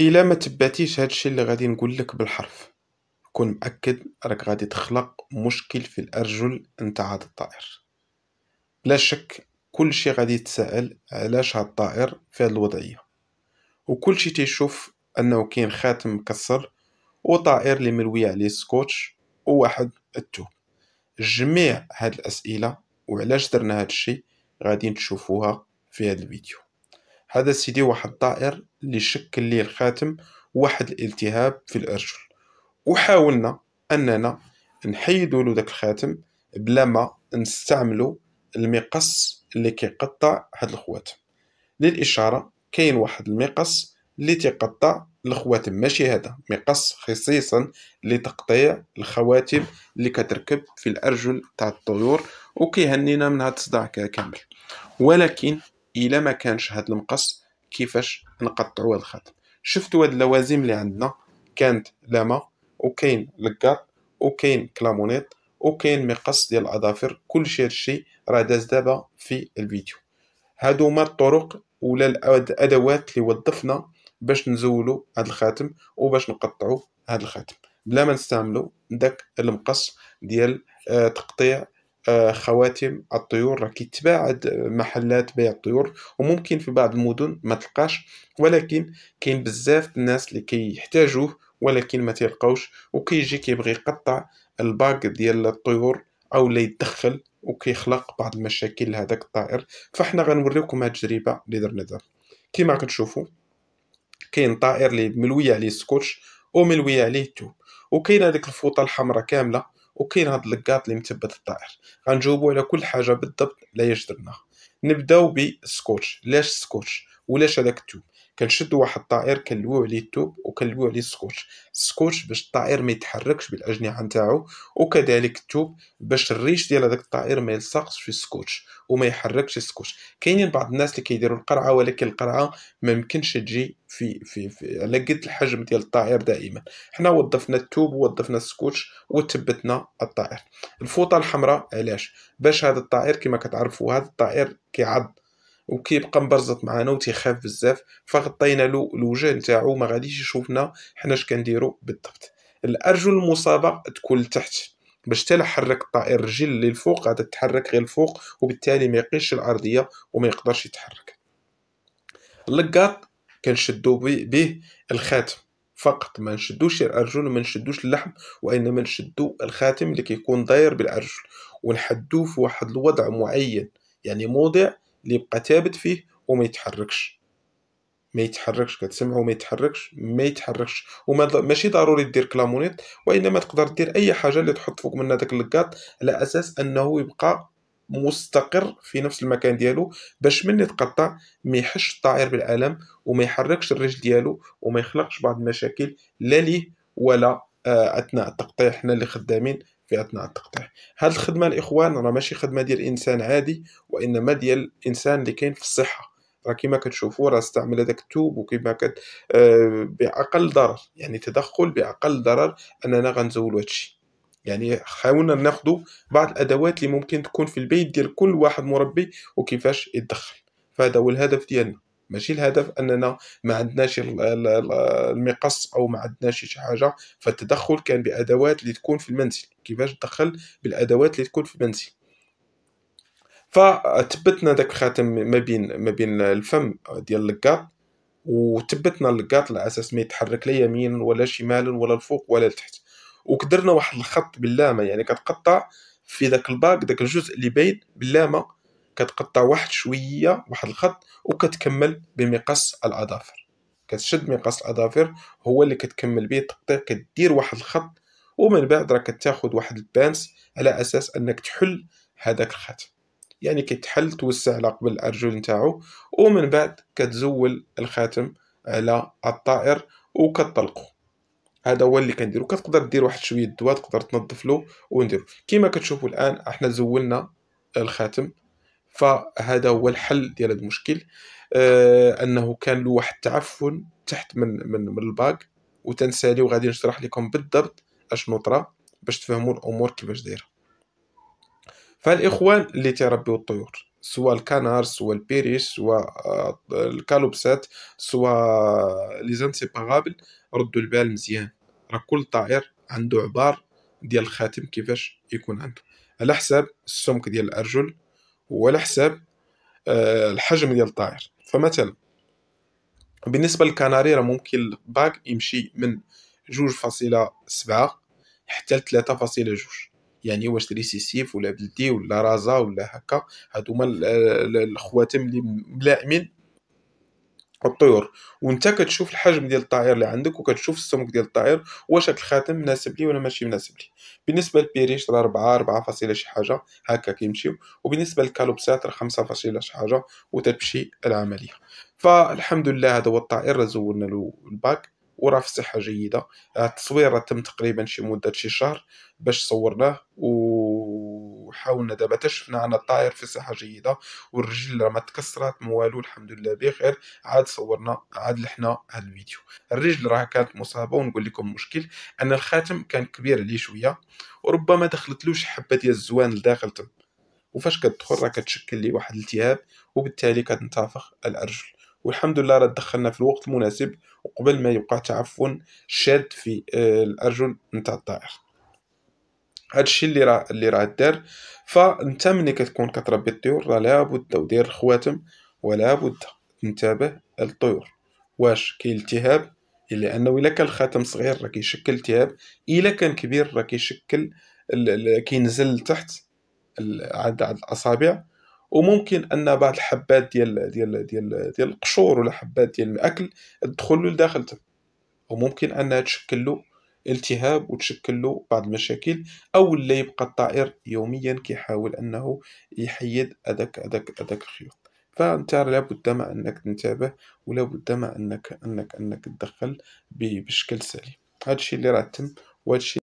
الا ما تبعتيش هادشي اللي غادي نقولك بالحرف كون مأكد راك غادي تخلق مشكل في الارجل نتاع هاد الطائر بلا شك كلشي غادي يتساءل علاش هاد الطائر في هاد الوضعيه وكلشي تيشوف انه كاين خاتم مكسر وطائر اللي ملوي عليه السكوتش وواحد التوب جميع هاد الاسئله وعلاش درنا هاد الشيء غادي تشوفوها في هاد الفيديو هذا سيدي واحد الطائر اللي شكل ليه الخاتم واحد الالتهاب في الأرجل وحاولنا أننا نحيدوا له داك الخاتم بلا ما نستعملو المقص اللي كيقطع هاد الخواتم للإشارة كاين واحد المقص اللي تيقطع الخواتم ماشي هذا مقص خصيصا لتقطيع الخواتم اللي كتركب في الأرجل تاع الطيور وكيهنينا من هاد الصداع كامل ولكن الا ما كانش هاد المقص كيفاش نقطعوا الخط شفتوا هاد اللوازم اللي عندنا كانت لاما وكاين لكار وكاين كلامونيط وكاين مقص ديال الاظافر كل شيء هادشي راه داز دابا في الفيديو هادو هما الطرق ولا الادوات اللي وظفنا باش نزولو هاد الخاتم وباش نقطعو هاد الخاتم بلا ما نستعملو داك المقص ديال آه، تقطيع خواتم الطيور راكي تباعد محلات بيع الطيور وممكن في بعض المدن ما تلقاش ولكن كاين بزاف الناس اللي كيحتاجوه ولكن ما تلقاوش وكيجي كيبغي يقطع الباك ديال الطيور او لا يتدخل وكيخلق بعض المشاكل لهذاك الطائر فاحنا غنوريكم هاد التجربه اللي درنا دابا كما كتشوفوا كاين طائر اللي ملويه عليه السكوتش وملويه عليه التوب وكاين هذيك الفوطه الحمراء كامله وكاين هاد اللقاط اللي مثبت الطائر غنجاوبو على كل حاجه بالضبط لا يجدرنا نبداو بالسكوتش علاش السكوتش ولاش هذاك التوب كنشدو واحد الطائر كنلويو عليه التوب وكنلويو عليه السكوتش السكوتش باش الطائر ما يتحركش بالاجنحه نتاعو وكذلك الثوب باش الريش ديال هذاك الطائر ما يلصقش في السكوتش وما يحركش السكوتش كاينين بعض الناس اللي كيديروا القرعه ولكن القرعه ما يمكنش تجي في في, على قد الحجم ديال الطائر دائما حنا وظفنا التوب ووظفنا السكوتش وثبتنا الطائر الفوطه الحمراء علاش باش هذا الطائر كما كتعرفوا هذا الطائر كيعض وكيبقى مبرزط معنا وتيخاف بزاف فغطينا له الوجه نتاعو ما غاديش يشوفنا حنا اش كنديرو بالضبط الارجل المصابه تكون لتحت باش حتى حرك الطائر الرجل الفوق غادا تتحرك غير الفوق وبالتالي ما يقيش الارضيه وما يقدرش يتحرك اللقاط كنشدو به الخاتم فقط ما نشدوش الارجل وما نشدوش اللحم وانما نشدو الخاتم اللي كيكون داير بالارجل ونحدوه في واحد الوضع معين يعني موضع اللي يبقى ثابت فيه وما يتحركش ما يتحركش كتسمعوا ما يتحركش ما يتحركش وما ماشي ضروري دير كلامونيت وانما تقدر دير اي حاجه اللي تحط فوق منها داك اللقاط على اساس انه يبقى مستقر في نفس المكان ديالو باش من يتقطع ما يحش الطائر بالالم وما يحركش الرجل ديالو وما يخلقش بعض المشاكل لا ليه ولا آه، اثناء التقطيع حنا اللي خدامين في اثناء التقطيع هاد الخدمه الاخوان راه ماشي خدمه ديال انسان عادي وانما ديال انسان اللي كاين في الصحه راه كما كتشوفوا راه استعمل هذاك التوب وكما كت آه، باقل ضرر يعني تدخل باقل ضرر اننا غنزولوا هادشي يعني حاولنا ناخذ بعض الادوات اللي ممكن تكون في البيت ديال كل واحد مربي وكيفاش يتدخل فهذا هو الهدف ديالنا ماشي الهدف اننا ما عندناش المقص او ما عندناش شي حاجه فالتدخل كان بادوات اللي تكون في المنزل كيفاش تدخل بالادوات اللي تكون في المنزل فتبتنا داك الخاتم ما بين ما بين الفم ديال القاط وثبتنا القاط على اساس ما يتحرك لا يمين ولا شمال ولا الفوق ولا لتحت وقدرنا واحد الخط باللامه يعني كتقطع في ذاك الباك ذاك الجزء اللي باين باللامه كتقطع واحد شويه واحد الخط وكتكمل بمقص الاظافر كتشد مقص الاظافر هو اللي كتكمل به التقطيع كدير واحد الخط ومن بعد راك تاخد واحد البانس على اساس انك تحل هذاك الخط يعني كيتحل توسع على قبل الارجل نتاعو ومن بعد كتزول الخاتم على الطائر وكتطلقو هذا هو اللي كنديرو كتقدر دير واحد شويه الدواء تقدر تنظف له ونديرو كما كتشوفوا الان احنا زولنا الخاتم فهذا هو الحل ديال هذا المشكل آه، انه كان له واحد التعفن تحت من من, من الباك وتنسالي وغادي نشرح لكم بالضبط اشنو طرا باش تفهموا الامور كيفاش دايره فالاخوان اللي تيربيو الطيور سواء الكانار سواء البيريش سواء آه، الكالوبسات سواء لي زانسيباغابل ردوا البال مزيان راه كل طائر عنده عبار ديال الخاتم كيفاش يكون عنده على حساب السمك ديال الارجل هو على حساب آه، الحجم ديال الطائر فمثلا بالنسبه للكناري راه ممكن الباك يمشي من 2.7 حتى ل 3.2 يعني واش ريسيسيف ولا بلدي ولا رازا ولا هكا هادو هما الخواتم اللي ملائمين الطيور وانت كتشوف الحجم ديال الطائر اللي عندك وكتشوف السمك ديال الطائر واش هاد الخاتم مناسب لي ولا ماشي مناسب لي بالنسبه للبيريش راه 4 4 فاصله شي حاجه هكا كيمشيو وبالنسبه للكالوبسات راه 5 فاصله شي حاجه وتتمشي العمليه فالحمد لله هذا هو الطائر زولنا له الباك وراه في صحه جيده آه، التصوير تم تقريبا شي مده شي شهر باش صورناه وحاولنا دابا تشفنا انا الطائر في صحه جيده والرجل راه ما تكسرات ما والو الحمد لله بخير عاد صورنا عاد لحنا هذا الفيديو الرجل راه كانت مصابه ونقول لكم مشكل ان الخاتم كان كبير عليه شويه وربما دخلتلوش حبه ديال الزوان لداخل تم وفاش كتدخل راه كتشكل لي واحد الالتهاب وبالتالي كتنتفخ الارجل والحمد لله راه دخلنا في الوقت المناسب وقبل ما يبقى تعفن شاد في آه، الارجل نتاع الطائر هادشي اللي راه اللي راه دار فانت ملي كتكون كتربي الطيور راه لابد دير الخواتم ولا بد تنتبه الطيور واش كاين التهاب الا انه الا كان الخاتم صغير راه كيشكل التهاب الا كان كبير راه كيشكل كينزل لتحت عند الاصابع وممكن ان بعض الحبات ديال ديال ديال ديال القشور ولا حبات ديال الاكل تدخل له لداخل وممكن انها تشكل له التهاب وتشكل له بعض المشاكل او لا يبقى الطائر يوميا كيحاول انه يحيد هذاك هذاك هذاك الخيوط فانت لابد ما انك تنتبه ولابد ما انك انك انك تدخل بشكل سليم هادشي اللي راه تم وهادشي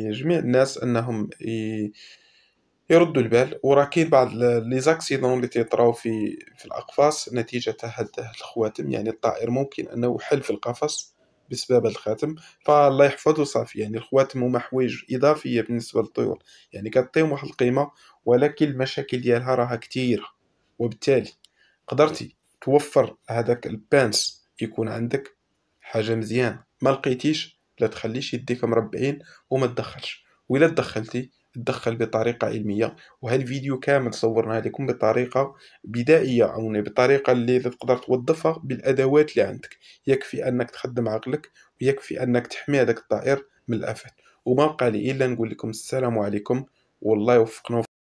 لجميع الناس انهم ي... يردوا البال وراه كاين بعض لي زاكسيدون اللي تيطراو في في الاقفاص نتيجه هاد الخواتم يعني الطائر ممكن انه حل في القفص بسبب الخاتم فالله يحفظه صافي يعني الخواتم هما حوايج اضافيه بالنسبه للطيور يعني كتعطيهم واحد القيمه ولكن المشاكل ديالها راها كثيره وبالتالي قدرتي توفر هذاك البانس يكون عندك حاجه مزيانه ما لقيتيش لا تخليش يديك مربعين وما تدخلش وإلا تدخلتي تدخل بطريقة علمية وهالفيديو الفيديو كامل صورناه لكم بطريقة بدائية أو بطريقة اللي تقدر توظفها بالأدوات اللي عندك يكفي أنك تخدم عقلك ويكفي أنك تحمي هذاك الطائر من الآفات وما بقى لي إلا نقول لكم السلام عليكم والله يوفقنا